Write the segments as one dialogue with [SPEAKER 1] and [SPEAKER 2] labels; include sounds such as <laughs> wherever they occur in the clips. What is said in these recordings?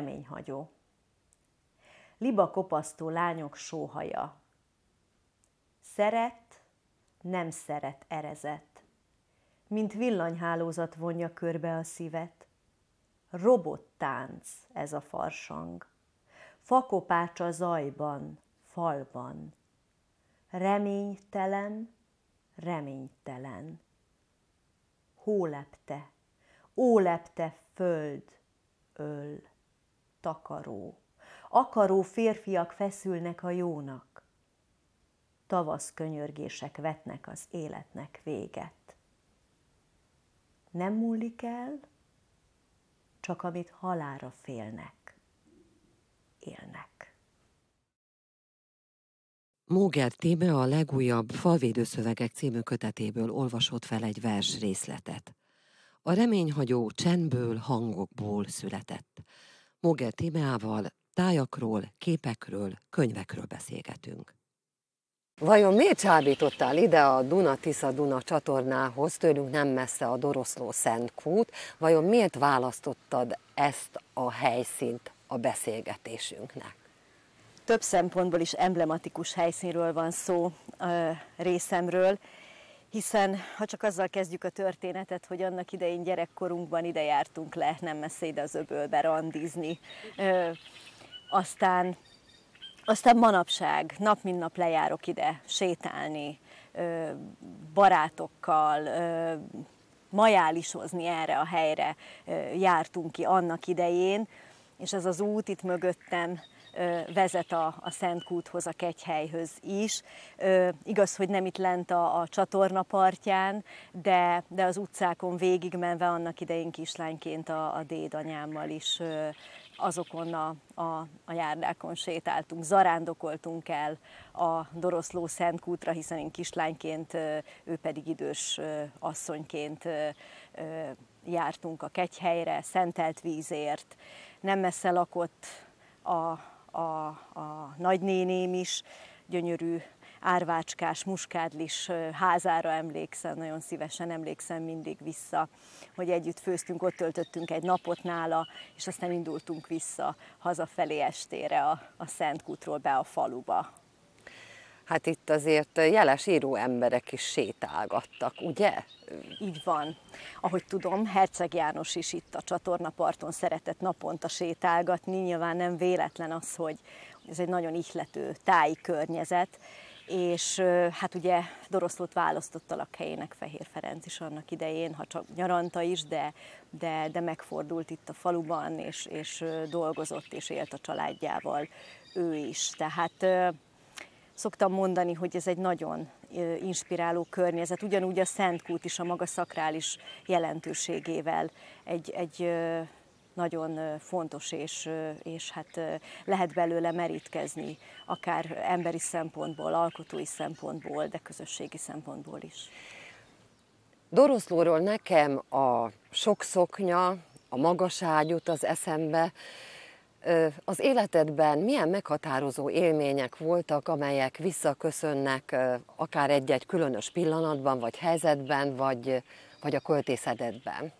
[SPEAKER 1] reményhagyó. Liba kopasztó lányok sóhaja. Szeret, nem szeret erezet. Mint villanyhálózat vonja körbe a szívet. tánc ez a farsang. a zajban, falban. Reménytelen, reménytelen. Hólepte, ólepte föld, öl takaró. Akaró férfiak feszülnek a jónak. Tavasz könyörgések vetnek az életnek véget. Nem múlik el, csak amit halára félnek,
[SPEAKER 2] élnek. Móger Tíme a legújabb Falvédőszövegek című kötetéből olvasott fel egy vers részletet. A reményhagyó csendből, hangokból született. Mogel Timeával tájakról, képekről, könyvekről beszélgetünk. Vajon miért csábítottál ide a Duna-Tisza-Duna csatornához, tőlünk nem messze a Doroszló Szentkút, vajon miért választottad ezt a helyszínt a beszélgetésünknek?
[SPEAKER 1] Több szempontból is emblematikus helyszínről van szó ö, részemről hiszen ha csak azzal kezdjük a történetet, hogy annak idején gyerekkorunkban ide jártunk le, nem messze ide az öbölbe randizni, ö, aztán, aztán manapság nap mint nap lejárok ide sétálni, ö, barátokkal, ö, majálisozni erre a helyre ö, jártunk ki annak idején, és ez az út itt mögöttem vezet a, a Szentkúthoz, a kegyhelyhöz is. Igaz, hogy nem itt lent a, a csatorna partján, de, de az utcákon végigmenve annak idején kislányként a, a dédanyámmal is azokon a, a, a járdákon sétáltunk, zarándokoltunk el a Doroszló Szentkútra, hiszen én kislányként, ő pedig idős asszonyként jártunk a kegyhelyre, szentelt vízért. Nem messze lakott a, a, a nagynéném is gyönyörű árvácskás, muskádlis házára emlékszem, nagyon szívesen emlékszem mindig vissza, hogy együtt főztünk, ott töltöttünk egy napot nála, és aztán indultunk vissza hazafelé estére a, a Szentkútról be a faluba
[SPEAKER 2] hát itt azért jeles író emberek is sétálgattak, ugye? Így van. Ahogy tudom, Herceg János is
[SPEAKER 1] itt a csatornaparton szeretett naponta sétálgatni, nyilván nem véletlen az, hogy ez egy nagyon ihlető táj környezet, és hát ugye Doroszlót választotta helyének Fehér Ferenc is annak idején, ha csak nyaranta is, de, de, de megfordult itt a faluban, és, és dolgozott és élt a családjával ő is. Tehát szoktam mondani, hogy ez egy nagyon inspiráló környezet, ugyanúgy a Szentkút is a maga szakrális jelentőségével egy, egy nagyon fontos, és, és hát lehet belőle merítkezni, akár emberi szempontból, alkotói szempontból, de közösségi szempontból
[SPEAKER 2] is. Doroszlóról nekem a sok szoknya, a magaságyút az eszembe, az életedben milyen meghatározó élmények voltak, amelyek visszaköszönnek akár egy-egy különös pillanatban, vagy helyzetben, vagy, vagy a költészedetben?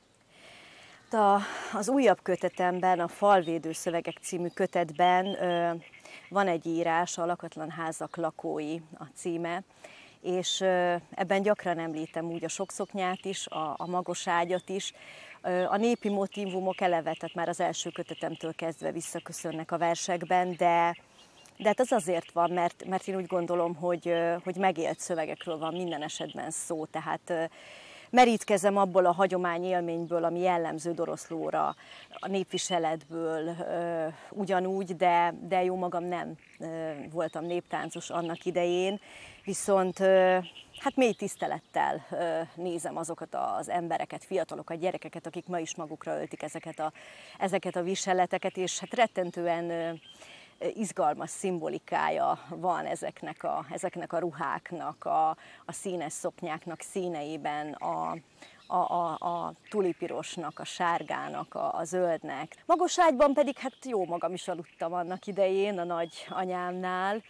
[SPEAKER 2] Hát a, az újabb kötetemben, a Falvédő szövegek című kötetben
[SPEAKER 1] van egy írás, a Lakatlan házak lakói a címe, és ebben gyakran említem úgy a sokszoknyát is, a, a magos ágyat is. A népi motivumok eleve, tehát már az első kötetemtől kezdve visszaköszönnek a versekben, de, de hát az azért van, mert, mert én úgy gondolom, hogy, hogy megélt szövegekről van minden esetben szó, tehát merítkezem abból a hagyomány élményből, ami jellemző Doroszlóra, a népviseletből ugyanúgy, de, de jó magam nem voltam néptáncos annak idején, viszont hát mély tisztelettel nézem azokat az embereket, fiatalokat, gyerekeket, akik ma is magukra öltik ezeket a, ezeket a viseleteket, és hát rettentően izgalmas szimbolikája van ezeknek a, ezeknek a ruháknak, a, a színes szoknyáknak színeiben, a, a, a, a tulipirosnak, a sárgának, a, a zöldnek. Magos ágyban pedig hát jó magam is aludtam annak idején a nagy anyámnál,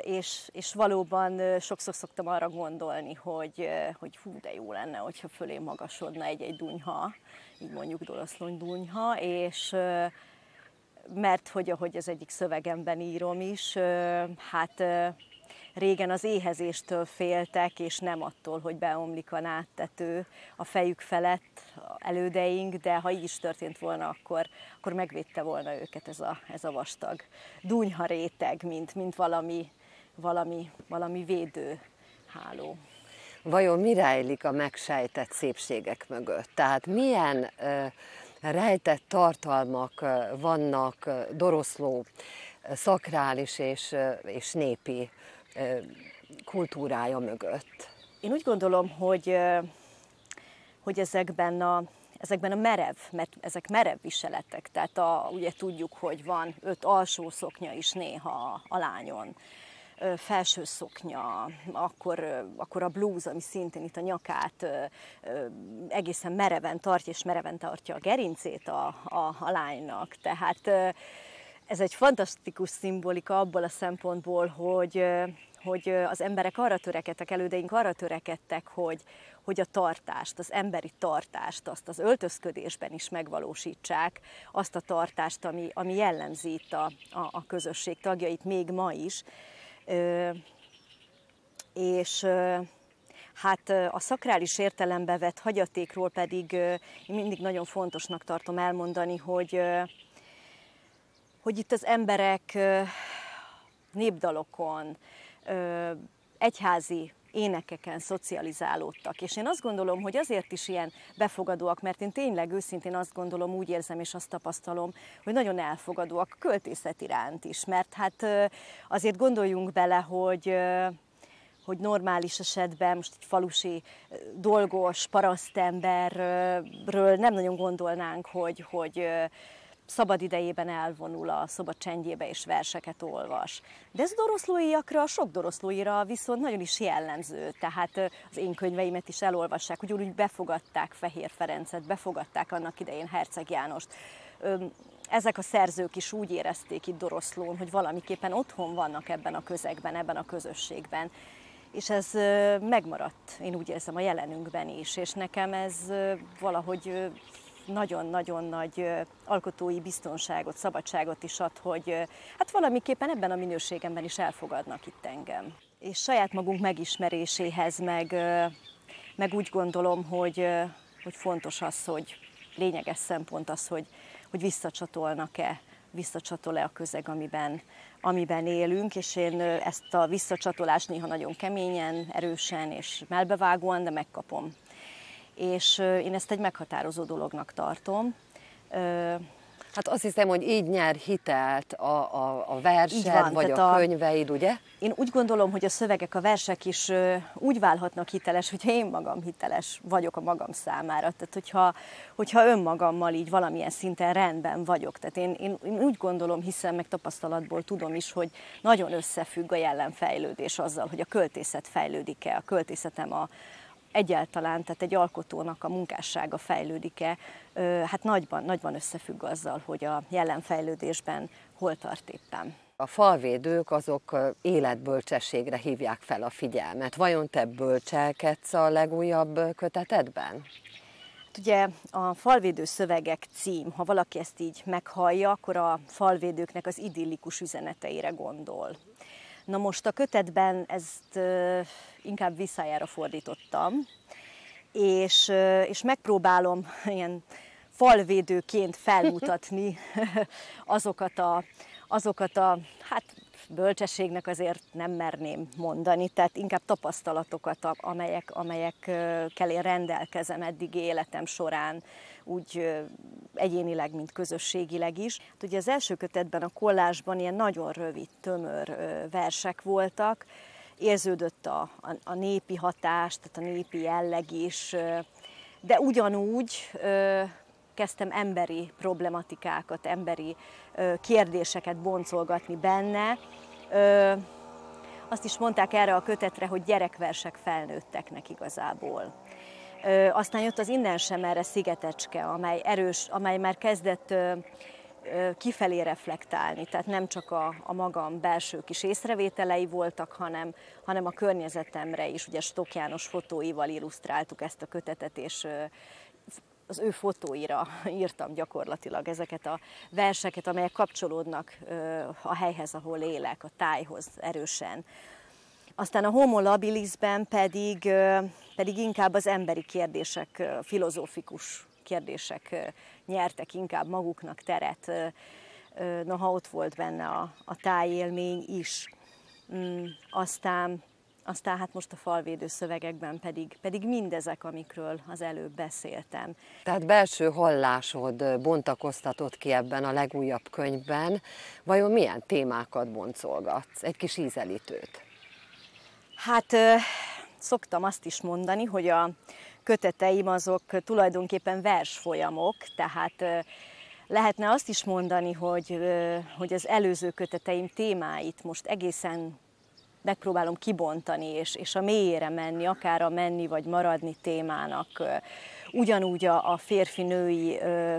[SPEAKER 1] és, és valóban sokszor szoktam arra gondolni, hogy, hogy hú, de jó lenne, hogyha fölé magasodna egy-egy dunyha, így mondjuk doroszlony dunyha, és mert hogy ahogy az egyik szövegemben írom is, hát régen az éhezéstől féltek, és nem attól, hogy beomlik a náttető a fejük felett elődeink, de ha így is történt volna, akkor, akkor megvédte volna őket ez a, ez a vastag dúnyha
[SPEAKER 2] réteg, mint, mint valami, valami, valami védő háló. Vajon mi rejlik a megsejtett szépségek mögött? Tehát milyen Uh rejtett tartalmak vannak doroszló, szakrális és, és népi kultúrája mögött. Én úgy gondolom, hogy, hogy ezekben a ezekben a merev,
[SPEAKER 1] mert ezek merev viseletek, tehát a, ugye tudjuk, hogy van öt alsó szoknya is néha a lányon felső szoknya, akkor, akkor a blúz, ami szintén itt a nyakát egészen mereven tartja, és mereven tartja a gerincét a, a, a lánynak. Tehát ez egy fantasztikus szimbolika abból a szempontból, hogy, hogy az emberek arra törekedtek, elődeink arra törekedtek, hogy, hogy a tartást, az emberi tartást, azt az öltözködésben is megvalósítsák, azt a tartást, ami, ami jellemzi itt a, a, a közösség tagjait még ma is és Hát a szakrális értelembe vett hagyatékról pedig én mindig nagyon fontosnak tartom elmondani, hogy, hogy itt az emberek népdalokon, egyházi énekeken szocializálódtak. És én azt gondolom, hogy azért is ilyen befogadóak, mert én tényleg őszintén azt gondolom, úgy érzem és azt tapasztalom, hogy nagyon elfogadóak a költészet iránt is. Mert hát azért gondoljunk bele, hogy hogy normális esetben most egy falusi dolgos parasztemberről nem nagyon gondolnánk, hogy, hogy szabad idejében elvonul a szoba csendjébe és verseket olvas. De ez doroszlóiakra, sok doroszlóira viszont nagyon is jellemző, tehát az én könyveimet is elolvassák, hogy úgy befogadták Fehér Ferencet, befogadták annak idején Herceg Jánost ezek a szerzők is úgy érezték itt Doroszlón, hogy valamiképpen otthon vannak ebben a közegben, ebben a közösségben. És ez megmaradt, én úgy érzem, a jelenünkben is, és nekem ez valahogy nagyon-nagyon nagy alkotói biztonságot, szabadságot is ad, hogy hát valamiképpen ebben a minőségemben is elfogadnak itt engem. És saját magunk megismeréséhez meg, meg úgy gondolom, hogy, hogy fontos az, hogy lényeges szempont az, hogy, hogy visszacsatolnak-e visszacsatol-e a közeg, amiben, amiben élünk, és én ezt a visszacsatolást néha nagyon keményen, erősen és melbevágóan, de megkapom és én ezt egy meghatározó dolognak tartom.
[SPEAKER 2] Hát azt hiszem, hogy így nyer hitelt a, a, a versen, van, vagy a, könyveid, ugye? Én úgy gondolom, hogy a szövegek, a versek is úgy válhatnak
[SPEAKER 1] hiteles, hogyha én magam hiteles vagyok a magam számára. Tehát, hogyha, hogyha önmagammal így valamilyen szinten rendben vagyok. Tehát én, én, én úgy gondolom, hiszen meg tapasztalatból tudom is, hogy nagyon összefügg a jelenfejlődés azzal, hogy a költészet fejlődik-e, a költészetem a, egyáltalán, tehát egy alkotónak a munkássága fejlődik-e,
[SPEAKER 2] hát nagyban, nagyban összefügg azzal, hogy a jelen fejlődésben hol tart éppen. A falvédők azok életbölcsességre hívják fel a figyelmet. Vajon te bölcselkedsz a legújabb kötetedben? Hát ugye a falvédő
[SPEAKER 1] szövegek cím, ha valaki ezt így meghallja, akkor a falvédőknek az idillikus üzeneteire gondol. Na most a kötetben ezt inkább visszájára fordítottam, és, és megpróbálom <laughs> ilyen falvédőként felmutatni <laughs> azokat a, azokat a hát bölcsességnek azért nem merném mondani, tehát inkább tapasztalatokat, amelyek, amelyekkel én rendelkezem eddig életem során úgy egyénileg, mint közösségileg is. Hát ugye az első kötetben a kollásban ilyen nagyon rövid, tömör versek voltak, érződött a, a, a népi hatás, tehát a népi jelleg is, de ugyanúgy kezdtem emberi problematikákat, emberi kérdéseket boncolgatni benne. Azt is mondták erre a kötetre, hogy gyerekversek felnőtteknek igazából. Aztán jött az innen sem erre szigetecske, amely erős, amely már kezdett kifelé reflektálni, tehát nem csak a, a magam belső kis észrevételei voltak, hanem, hanem a környezetemre is. Ugye Stok János fotóival illusztráltuk ezt a kötetet, és az ő fotóira <laughs> írtam gyakorlatilag ezeket a verseket, amelyek kapcsolódnak a helyhez, ahol élek, a tájhoz erősen. Aztán a Homo labilisben pedig, pedig inkább az emberi kérdések, filozófikus kérdések nyertek inkább maguknak teret. Noha ott volt benne a, a tájélmény is. Mm, aztán, aztán hát most a falvédő szövegekben pedig, pedig mindezek, amikről az előbb beszéltem.
[SPEAKER 2] Tehát belső hallásod bontakoztatott ki ebben a legújabb könyvben. Vajon milyen témákat boncolgatsz? Egy kis ízelítőt. Hát szoktam
[SPEAKER 1] azt is mondani, hogy a köteteim azok tulajdonképpen versfolyamok, tehát lehetne azt is mondani, hogy, hogy az előző köteteim témáit most egészen megpróbálom kibontani, és, és a mélyére menni, akár a menni vagy maradni témának ugyanúgy a, a férfi-női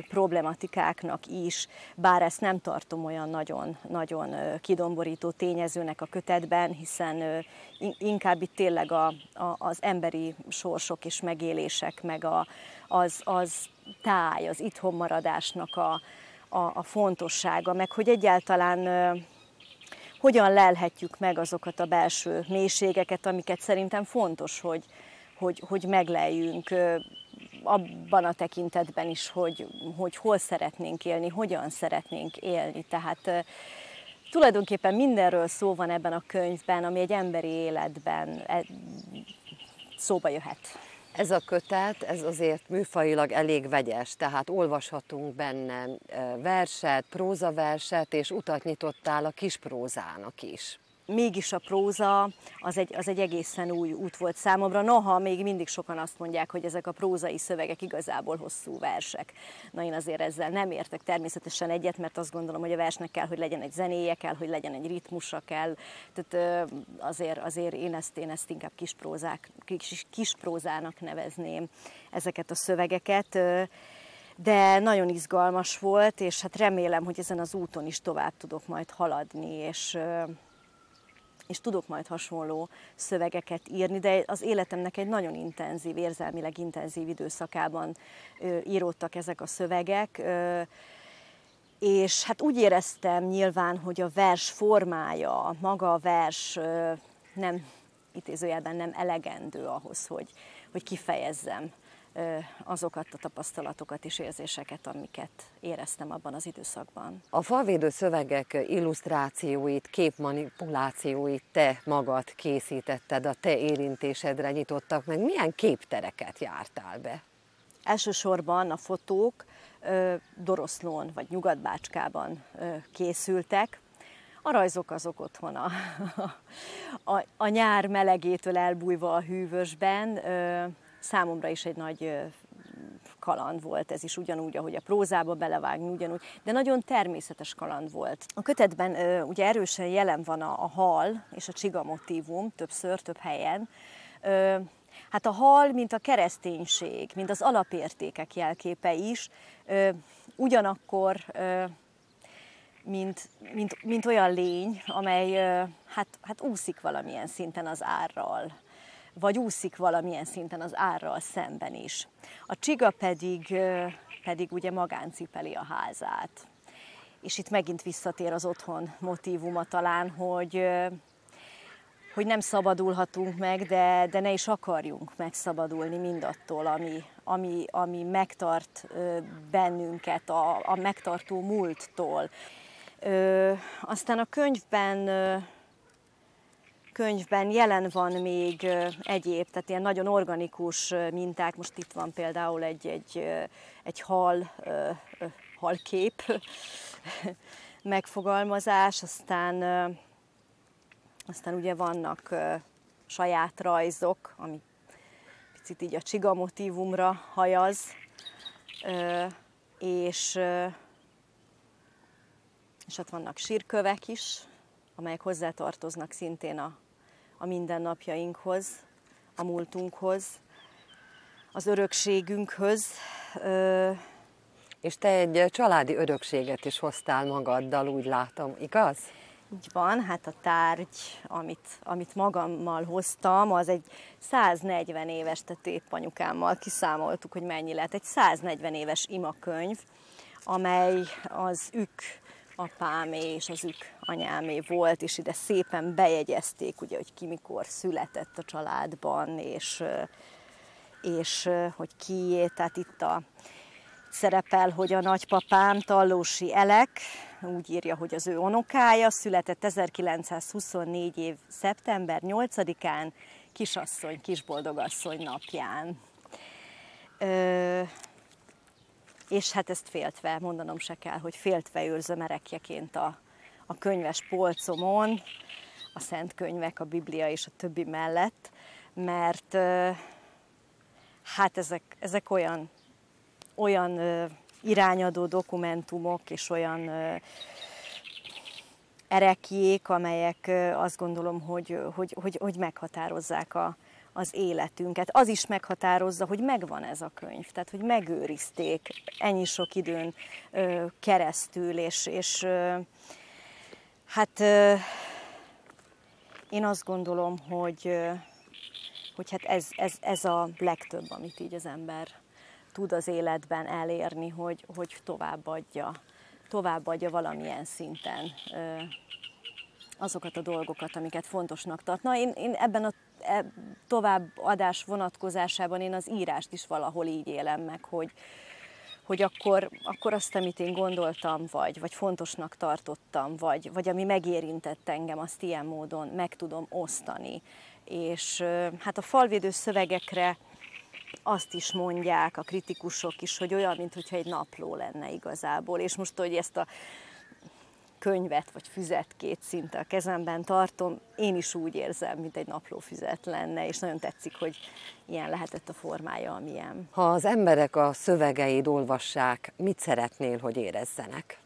[SPEAKER 1] problematikáknak is, bár ezt nem tartom olyan nagyon, nagyon kidomborító tényezőnek a kötetben, hiszen inkább itt tényleg a, a, az emberi sorsok és megélések, meg a, az, az táj, az itthon maradásnak a, a, a fontossága, meg hogy egyáltalán ö, hogyan lelhetjük meg azokat a belső mélységeket, amiket szerintem fontos, hogy, hogy, hogy megleljünk. Ö, abban a tekintetben is, hogy, hogy hol szeretnénk élni, hogyan szeretnénk élni. Tehát tulajdonképpen
[SPEAKER 2] mindenről szó van ebben a könyvben, ami egy emberi életben e, szóba jöhet. Ez a kötet, ez azért műfajilag elég vegyes, tehát olvashatunk benne verset, prózaverset, és utat nyitottál a kis prózának is mégis a próza az egy, az egy egészen új út volt számomra,
[SPEAKER 1] noha még mindig sokan azt mondják, hogy ezek a prózai szövegek igazából hosszú versek. Na én azért ezzel nem értek természetesen egyet, mert azt gondolom, hogy a versnek kell, hogy legyen egy zenéje, kell, hogy legyen egy ritmusa, kell. Tehát azért, azért én, ezt, én ezt inkább kis, prózák, kis, kis prózának nevezném ezeket a szövegeket de nagyon izgalmas volt, és hát remélem, hogy ezen az úton is tovább tudok majd haladni, és és tudok majd hasonló szövegeket írni, de az életemnek egy nagyon intenzív, érzelmileg intenzív időszakában ö, íródtak ezek a szövegek. Ö, és hát úgy éreztem nyilván, hogy a vers formája, maga a vers ö, nem, idézőjelben nem elegendő ahhoz, hogy, hogy kifejezzem azokat a tapasztalatokat és érzéseket, amiket éreztem abban az időszakban.
[SPEAKER 2] A falvédő szövegek illusztrációit, képmanipulációit te magad készítetted, a te érintésedre nyitottak meg. Milyen képtereket jártál be? Elsősorban a fotók
[SPEAKER 1] Doroszlón vagy Nyugatbácskában készültek, a rajzok azok otthon a, <laughs> a, a nyár melegétől elbújva a hűvösben, számomra is egy nagy kaland volt, ez is ugyanúgy, ahogy a prózába belevágni, ugyanúgy, de nagyon természetes kaland volt. A kötetben ö, ugye erősen jelen van a, a hal és a csiga motívum, többször, több helyen. Ö, hát a hal, mint a kereszténység, mint az alapértékek jelképe is, ö, ugyanakkor ö, mint, mint, mint olyan lény, amely hát, hát úszik valamilyen szinten az árral vagy úszik valamilyen szinten az árral szemben is. A csiga pedig, pedig ugye magáncipeli a házát. És itt megint visszatér az otthon motívuma talán, hogy, hogy nem szabadulhatunk meg, de, de ne is akarjunk megszabadulni mindattól, ami, ami, ami megtart bennünket, a, a megtartó múlttól. Ö, aztán a könyvben ö, könyvben jelen van még egyéb, tehát ilyen nagyon organikus minták, most itt van például egy, egy, egy hal, halkép <laughs> megfogalmazás, aztán, aztán ugye vannak saját rajzok, ami picit így a csiga motívumra hajaz, és, és ott vannak sírkövek is, amelyek hozzátartoznak szintén a a mindennapjainkhoz, a múltunkhoz,
[SPEAKER 2] az örökségünkhöz. És te egy családi örökséget is hoztál magaddal, úgy látom, igaz? Így van,
[SPEAKER 1] hát a tárgy, amit, amit magammal hoztam, az egy 140 éves, tehát épp anyukámmal kiszámoltuk, hogy mennyi lett. Egy 140 éves imakönyv, amely az ük apámé és az ők anyámé volt, és ide szépen bejegyezték, ugye, hogy ki mikor született a családban, és, és hogy kié, tehát itt a szerepel, hogy a nagypapám Tallósi Elek, úgy írja, hogy az ő onokája született 1924 év szeptember 8-án, kisasszony, kisboldogasszony napján. Ö, és hát ezt féltve, mondanom se kell, hogy féltve őrzöm erekjeként a, a könyves polcomon, a szent könyvek, a Biblia és a többi mellett, mert hát ezek, ezek olyan, olyan irányadó dokumentumok és olyan erekjék, amelyek azt gondolom, hogy, hogy, hogy, hogy meghatározzák a, az életünket. Az is meghatározza, hogy megvan ez a könyv, tehát hogy megőrizték ennyi sok időn ö, keresztül, és, és ö, hát ö, én azt gondolom, hogy, ö, hogy hát ez, ez, ez a legtöbb, amit így az ember tud az életben elérni, hogy, hogy továbbadja továbbadja valamilyen szinten azokat a dolgokat, amiket fontosnak tart. Na, én, én ebben a e, továbbadás vonatkozásában én az írást is valahol így élem meg, hogy, hogy akkor, akkor azt, amit én gondoltam, vagy, vagy fontosnak tartottam, vagy, vagy ami megérintett engem, azt ilyen módon meg tudom osztani. És hát a falvédő szövegekre azt is mondják a kritikusok is, hogy olyan, mintha egy napló lenne igazából. És most, hogy ezt a könyvet vagy füzet két szinte a kezemben tartom, én is úgy érzem, mint egy napló füzet lenne, és nagyon tetszik, hogy ilyen lehetett a formája, amilyen.
[SPEAKER 2] Ha az emberek a szövegeid olvassák, mit szeretnél, hogy érezzenek?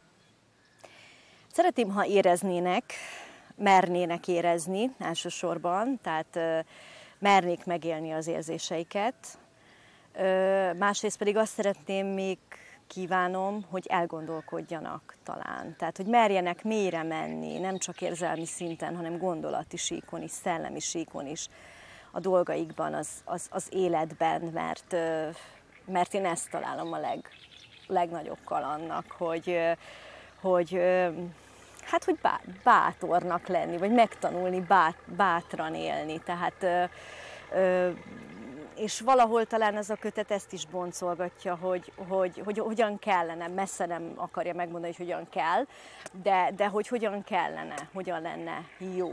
[SPEAKER 1] Szeretném, ha éreznének, mernének érezni elsősorban, tehát mernék megélni az érzéseiket, másrészt pedig azt szeretném még kívánom, hogy elgondolkodjanak talán. Tehát, hogy merjenek mélyre menni, nem csak érzelmi szinten, hanem gondolati síkon is, szellemi síkon is a dolgaikban, az, az, az életben, mert, mert én ezt találom a leg, legnagyobb kalannak, hogy, hogy hát, hogy bátornak lenni, vagy megtanulni bátran élni. Tehát és valahol talán ez a kötet ezt is boncolgatja, hogy, hogy, hogy hogyan kellene, messze nem akarja megmondani, hogy hogyan kell, de, de hogy hogyan kellene, hogyan lenne jó.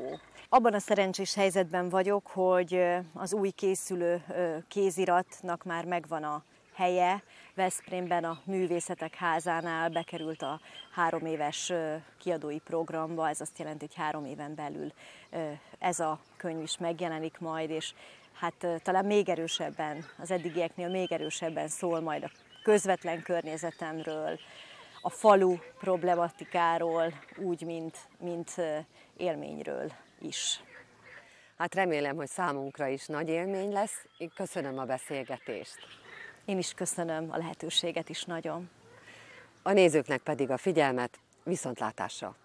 [SPEAKER 1] Abban a szerencsés helyzetben vagyok, hogy az új készülő kéziratnak már megvan a helye. Veszprémben a Művészetek Házánál bekerült a három éves kiadói programba, ez azt jelenti, hogy három éven belül ez a könyv is megjelenik majd, és hát talán még erősebben, az eddigieknél még erősebben szól majd a közvetlen környezetemről,
[SPEAKER 2] a falu problematikáról, úgy, mint, mint élményről is. Hát remélem, hogy számunkra is nagy élmény lesz. Én köszönöm a beszélgetést. Én is köszönöm a lehetőséget is nagyon. A nézőknek pedig a figyelmet, viszontlátásra!